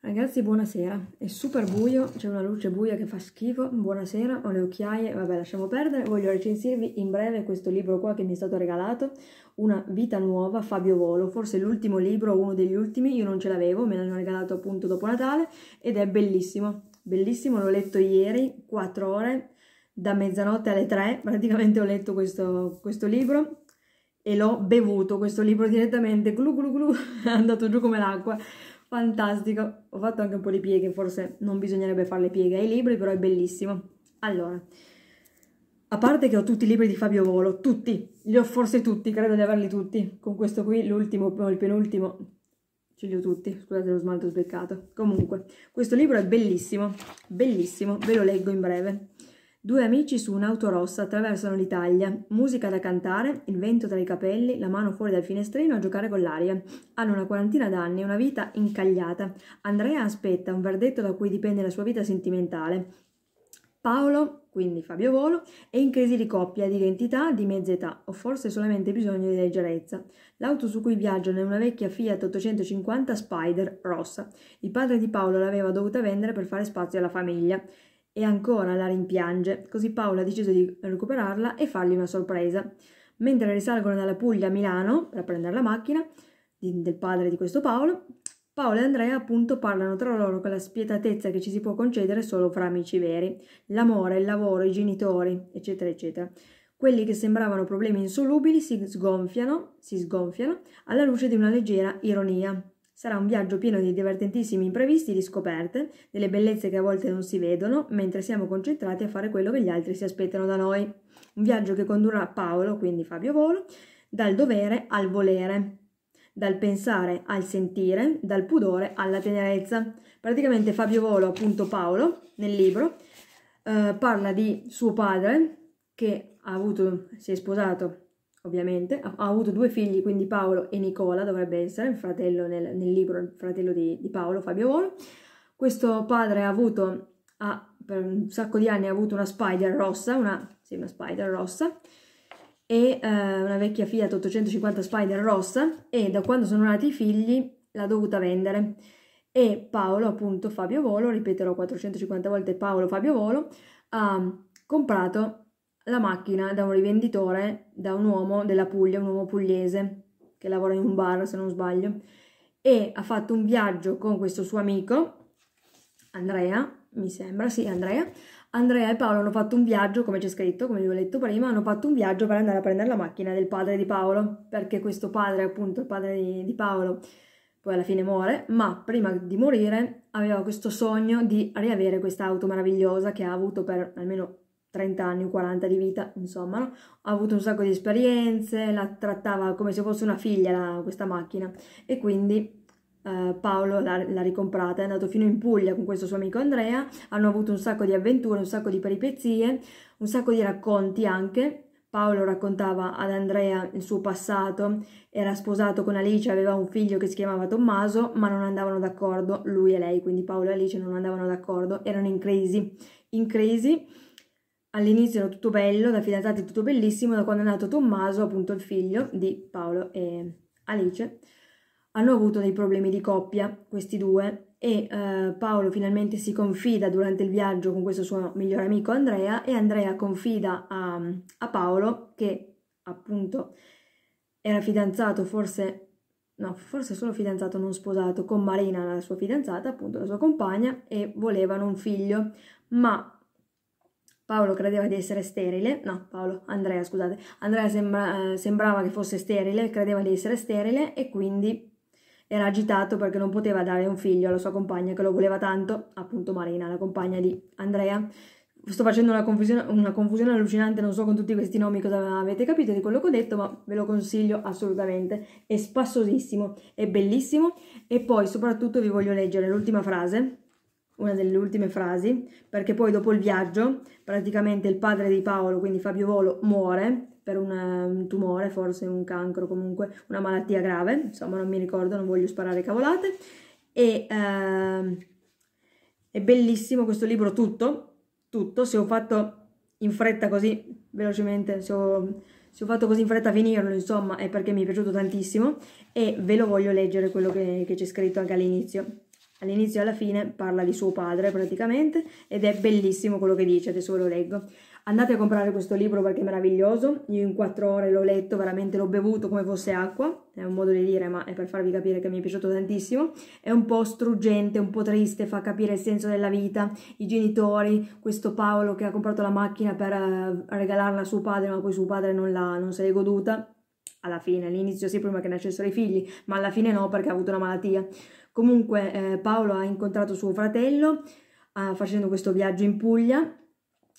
Ragazzi buonasera, è super buio, c'è una luce buia che fa schifo, buonasera, ho le occhiaie, vabbè lasciamo perdere, voglio recensirvi in breve questo libro qua che mi è stato regalato, Una vita nuova, Fabio Volo, forse l'ultimo libro, uno degli ultimi, io non ce l'avevo, me l'hanno regalato appunto dopo Natale ed è bellissimo, bellissimo, l'ho letto ieri, 4 ore, da mezzanotte alle 3 praticamente ho letto questo, questo libro e l'ho bevuto, questo libro direttamente, glu glu glu, è andato giù come l'acqua Fantastico. Ho fatto anche un po' di pieghe, forse non bisognerebbe fare le pieghe ai libri, però è bellissimo. Allora, a parte che ho tutti i libri di Fabio Volo, tutti, li ho forse tutti, credo di averli tutti. Con questo qui, l'ultimo, o il penultimo, ce li ho tutti, scusate lo smalto sbeccato. Comunque, questo libro è bellissimo, bellissimo, ve lo leggo in breve. Due amici su un'auto rossa attraversano l'Italia, musica da cantare, il vento tra i capelli, la mano fuori dal finestrino a giocare con l'aria. Hanno una quarantina d'anni e una vita incagliata. Andrea aspetta un verdetto da cui dipende la sua vita sentimentale. Paolo, quindi Fabio Volo, è in crisi di coppia, di identità, di mezza età o forse solamente bisogno di leggerezza. L'auto su cui viaggiano è una vecchia Fiat 850 Spider rossa. Il padre di Paolo l'aveva dovuta vendere per fare spazio alla famiglia. E ancora la rimpiange, così Paola ha deciso di recuperarla e fargli una sorpresa. Mentre risalgono dalla Puglia a Milano per prendere la macchina di, del padre di questo Paolo, Paolo e Andrea appunto parlano tra loro con la spietatezza che ci si può concedere solo fra amici veri, l'amore, il lavoro, i genitori, eccetera, eccetera. Quelli che sembravano problemi insolubili si sgonfiano, si sgonfiano alla luce di una leggera ironia, Sarà un viaggio pieno di divertentissimi imprevisti di scoperte, delle bellezze che a volte non si vedono, mentre siamo concentrati a fare quello che gli altri si aspettano da noi. Un viaggio che condurrà Paolo, quindi Fabio Volo, dal dovere al volere, dal pensare al sentire, dal pudore alla tenerezza. Praticamente Fabio Volo, appunto Paolo, nel libro, eh, parla di suo padre che ha avuto, si è sposato ovviamente, ha, ha, avuto due figli, quindi Paolo e Nicola dovrebbe essere, il fratello nel, nel libro, il fratello di, di Paolo, Fabio Volo. Questo padre ha avuto, ha, per un sacco di anni ha avuto una spider rossa, una, sì, una spider rossa, e eh, una vecchia Fiat 850 Spider rossa e da quando sono nati i figli l'ha dovuta vendere. E Paolo, appunto Fabio Volo, ripeterò 450 volte Paolo Fabio Volo, ha comprato la macchina da un rivenditore, da un uomo della Puglia, un uomo pugliese che lavora in un bar se non sbaglio, e ha fatto un viaggio con questo suo amico, Andrea, mi sembra, sì Andrea, Andrea e Paolo hanno fatto un viaggio, come c'è scritto, come vi ho letto prima, hanno fatto un viaggio per andare a prendere la macchina del padre di Paolo, perché questo padre, appunto, il padre di, di Paolo, poi alla fine muore, ma prima di morire aveva questo sogno di riavere questa auto meravigliosa che ha avuto per almeno 30 anni, 40 di vita, insomma, no? ha avuto un sacco di esperienze, la trattava come se fosse una figlia la, questa macchina e quindi eh, Paolo l'ha, l'ha ricomprata, è andato fino in Puglia con questo suo amico Andrea, hanno avuto un sacco di avventure, un sacco di peripezie, un sacco di racconti anche. Paolo raccontava ad Andrea il suo passato, era sposato con Alice, aveva un figlio che si chiamava Tommaso, ma non andavano d'accordo lui e lei, quindi Paolo e Alice non andavano d'accordo, erano in crisi. In crisi all'inizio era tutto bello, da fidanzati tutto bellissimo, da quando è nato Tommaso, appunto il figlio di Paolo e Alice, hanno avuto dei problemi di coppia, questi due, e eh, Paolo finalmente si confida durante il viaggio con questo suo migliore amico Andrea e Andrea confida a, a Paolo che appunto era fidanzato, forse no, forse solo fidanzato, non sposato, con Marina, la sua fidanzata, appunto la sua compagna, e volevano un figlio, ma Paolo credeva di essere sterile, no Paolo, Andrea scusate, Andrea sembra, eh, sembrava che fosse sterile, credeva di essere sterile e quindi era agitato perché non poteva dare un figlio alla sua compagna che lo voleva tanto, appunto Marina, la compagna di Andrea. Sto facendo una confusione, una confusione allucinante, non so con tutti questi nomi cosa avete capito di quello che ho detto, ma ve lo consiglio assolutamente. È spassosissimo, è bellissimo e poi soprattutto vi voglio leggere l'ultima frase una delle ultime frasi, perché poi dopo il viaggio praticamente il padre di Paolo, quindi Fabio Volo, muore per una, un tumore, forse un cancro, comunque una malattia grave, insomma non mi ricordo, non voglio sparare cavolate. E uh, è bellissimo questo libro tutto, tutto, se ho fatto in fretta così, velocemente, se ho, se ho fatto così in fretta a finirlo, insomma, è perché mi è piaciuto tantissimo e ve lo voglio leggere quello che, che c'è scritto anche all'inizio all'inizio e alla fine parla di suo padre praticamente ed è bellissimo quello che dice, adesso ve lo leggo. Andate a comprare questo libro perché è meraviglioso, io in quattro ore l'ho letto, veramente l'ho bevuto come fosse acqua, è un modo di dire ma è per farvi capire che mi è piaciuto tantissimo, è un po' struggente, un po' triste, fa capire il senso della vita, i genitori, questo Paolo che ha comprato la macchina per eh, regalarla a suo padre ma poi suo padre non, l'ha, non se l'è goduta, alla fine, all'inizio sì prima che nascessero i figli, ma alla fine no perché ha avuto una malattia. Comunque eh, Paolo ha incontrato suo fratello eh, facendo questo viaggio in Puglia.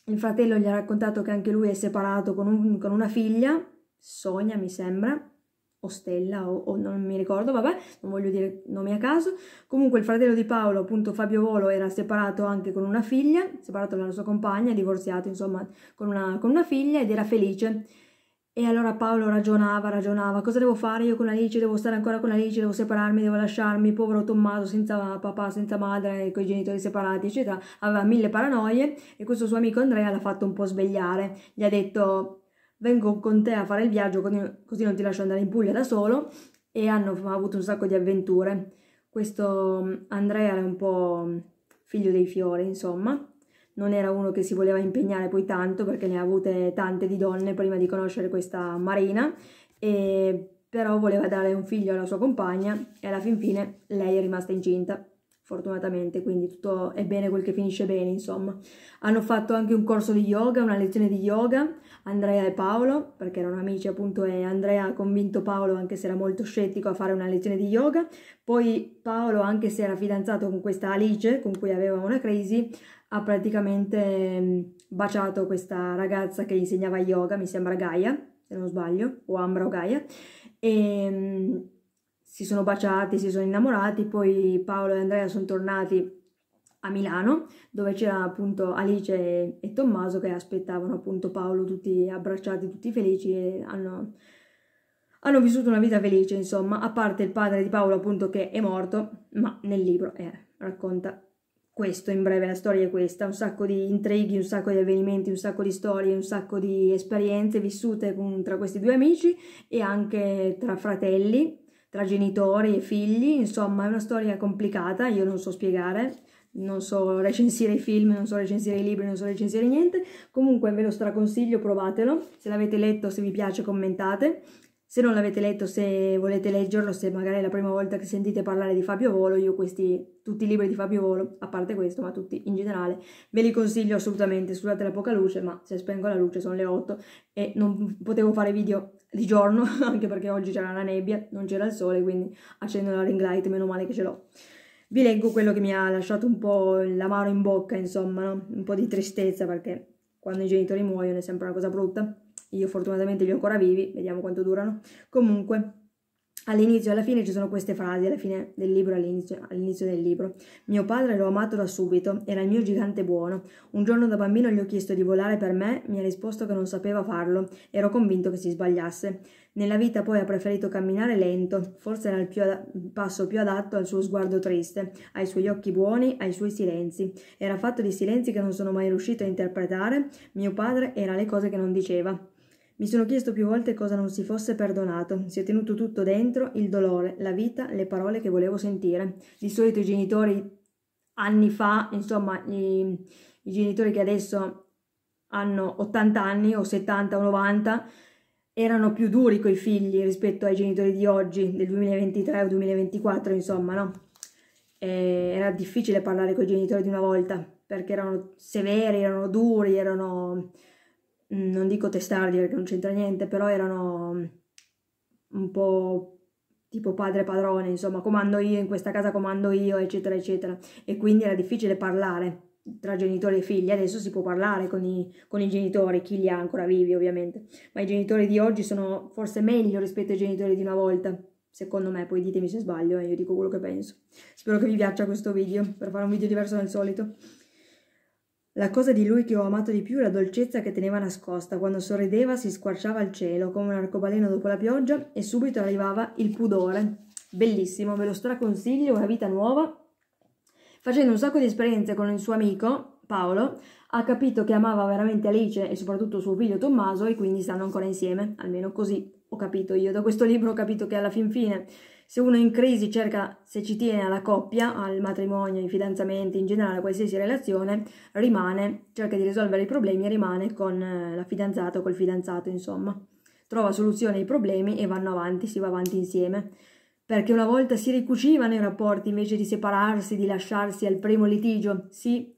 Il fratello gli ha raccontato che anche lui è separato con, un, con una figlia, Sonia mi sembra, o Stella, o, o, non mi ricordo, vabbè, non voglio dire nomi a caso. Comunque il fratello di Paolo, appunto Fabio Volo, era separato anche con una figlia, separato dalla sua compagna, divorziato insomma con una, con una figlia ed era felice e allora Paolo ragionava, ragionava, cosa devo fare io con Alice? Devo stare ancora con Alice, devo separarmi, devo lasciarmi, povero Tommaso senza papà, senza madre, con i genitori separati, eccetera. Aveva mille paranoie e questo suo amico Andrea l'ha fatto un po' svegliare. Gli ha detto vengo con te a fare il viaggio così non ti lascio andare in Puglia da solo e hanno avuto un sacco di avventure. Questo mm, Andrea è un po' mm, figlio dei fiori, insomma non era uno che si voleva impegnare poi tanto perché ne ha avute tante di donne prima di conoscere questa Marina, e però voleva dare un figlio alla sua compagna e alla fin fine lei è rimasta incinta fortunatamente, quindi tutto è bene quel che finisce bene, insomma. Hanno fatto anche un corso di yoga, una lezione di yoga, Andrea e Paolo, perché erano amici appunto e Andrea ha convinto Paolo, anche se era molto scettico, a fare una lezione di yoga. Poi Paolo, anche se era fidanzato con questa Alice, con cui aveva una crisi, ha praticamente mm, baciato questa ragazza che insegnava yoga, mi sembra Gaia, se non sbaglio, o Ambra o Gaia, e mm, si sono baciati, si sono innamorati, poi Paolo e Andrea sono tornati a Milano dove c'era appunto Alice e, e, Tommaso che aspettavano appunto Paolo tutti abbracciati, tutti felici e hanno, hanno, vissuto una vita felice insomma, a parte il padre di Paolo appunto che è morto, ma nel libro eh, racconta questo in breve, la storia è questa, un sacco di intrighi, un sacco di avvenimenti, un sacco di storie, un sacco di esperienze vissute con, tra questi due amici e anche tra fratelli tra genitori e figli, insomma è una storia complicata, io non so spiegare, non so recensire i film, non so recensire i libri, non so recensire niente, comunque ve lo straconsiglio, provatelo, se l'avete letto, se vi piace commentate, se non l'avete letto, se volete leggerlo, se magari è la prima volta che sentite parlare di Fabio Volo, io questi, tutti i libri di Fabio Volo, a parte questo, ma tutti in generale, ve li consiglio assolutamente, scusate la poca luce, ma se spengo la luce sono le 8 e non potevo fare video di giorno, anche perché oggi c'era la nebbia, non c'era il sole, quindi accendo la ring light, meno male che ce l'ho. Vi leggo quello che mi ha lasciato un po' la mano in bocca, insomma, no? un po' di tristezza, perché quando i genitori muoiono è sempre una cosa brutta. Io fortunatamente li ho ancora vivi, vediamo quanto durano. Comunque, All'inizio e alla fine ci sono queste frasi, alla fine del libro e all'inizio, all'inizio, del libro. Mio padre l'ho amato da subito, era il mio gigante buono. Un giorno da bambino gli ho chiesto di volare per me, mi ha risposto che non sapeva farlo, ero convinto che si sbagliasse. Nella vita poi ha preferito camminare lento, forse era il più ad- passo più adatto al suo sguardo triste, ai suoi occhi buoni, ai suoi silenzi. Era fatto di silenzi che non sono mai riuscito a interpretare, mio padre era le cose che non diceva. Mi sono chiesto più volte cosa non si fosse perdonato. Si è tenuto tutto dentro, il dolore, la vita, le parole che volevo sentire. Di solito i genitori anni fa, insomma, i, i genitori che adesso hanno 80 anni o 70 o 90 erano più duri coi figli rispetto ai genitori di oggi, del 2023 o 2024, insomma, no? E era difficile parlare con i genitori di una volta perché erano severi, erano duri, erano non dico testardi perché non c'entra niente, però erano mm, un po' tipo padre padrone, insomma, comando io, in questa casa comando io, eccetera, eccetera. E quindi era difficile parlare tra genitori e figli. Adesso si può parlare con i, con i genitori, chi li ha ancora vivi ovviamente, ma i genitori di oggi sono forse meglio rispetto ai genitori di una volta. Secondo me, poi ditemi se sbaglio, eh, io dico quello che penso. Spero che vi piaccia questo video, per fare un video diverso dal solito. La cosa di lui che ho amato di più è la dolcezza che teneva nascosta. Quando sorrideva si squarciava il cielo come un arcobaleno dopo la pioggia e subito arrivava il pudore. Bellissimo, ve lo straconsiglio, una vita nuova. Facendo un sacco di esperienze con il suo amico Paolo, ha capito che amava veramente Alice e soprattutto suo figlio Tommaso e quindi stanno ancora insieme, almeno così ho capito io. Da questo libro ho capito che alla fin fine se uno in crisi cerca, se ci tiene alla coppia, al matrimonio, ai fidanzamenti, in generale a qualsiasi relazione, rimane, cerca di risolvere i problemi e rimane con eh, la fidanzata o col fidanzato, insomma. Trova soluzione ai problemi e vanno avanti, si va avanti insieme. Perché una volta si ricucivano i rapporti invece di separarsi, di lasciarsi al primo litigio, si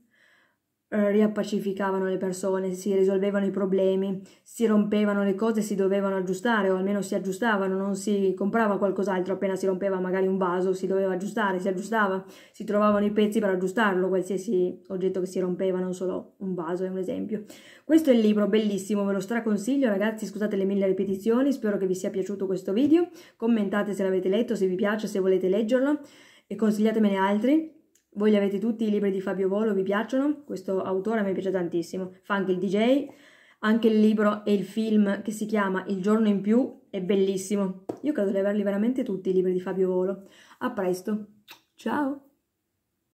eh, riappacificavano le persone, si risolvevano i problemi, si rompevano le cose, si dovevano aggiustare o almeno si aggiustavano, non si comprava qualcos'altro appena si rompeva magari un vaso, si doveva aggiustare, si aggiustava, si trovavano i pezzi per aggiustarlo, qualsiasi oggetto che si rompeva, non solo un vaso, è un esempio. Questo è il libro, bellissimo, ve lo straconsiglio ragazzi, scusate le mille ripetizioni, spero che vi sia piaciuto questo video, commentate se l'avete letto, se vi piace, se volete leggerlo e consigliatemene altri. Voi li avete tutti i libri di Fabio Volo, vi piacciono? Questo autore a me piace tantissimo. Fa anche il DJ, anche il libro e il film che si chiama Il giorno in più è bellissimo. Io credo di averli veramente tutti i libri di Fabio Volo. A presto, ciao!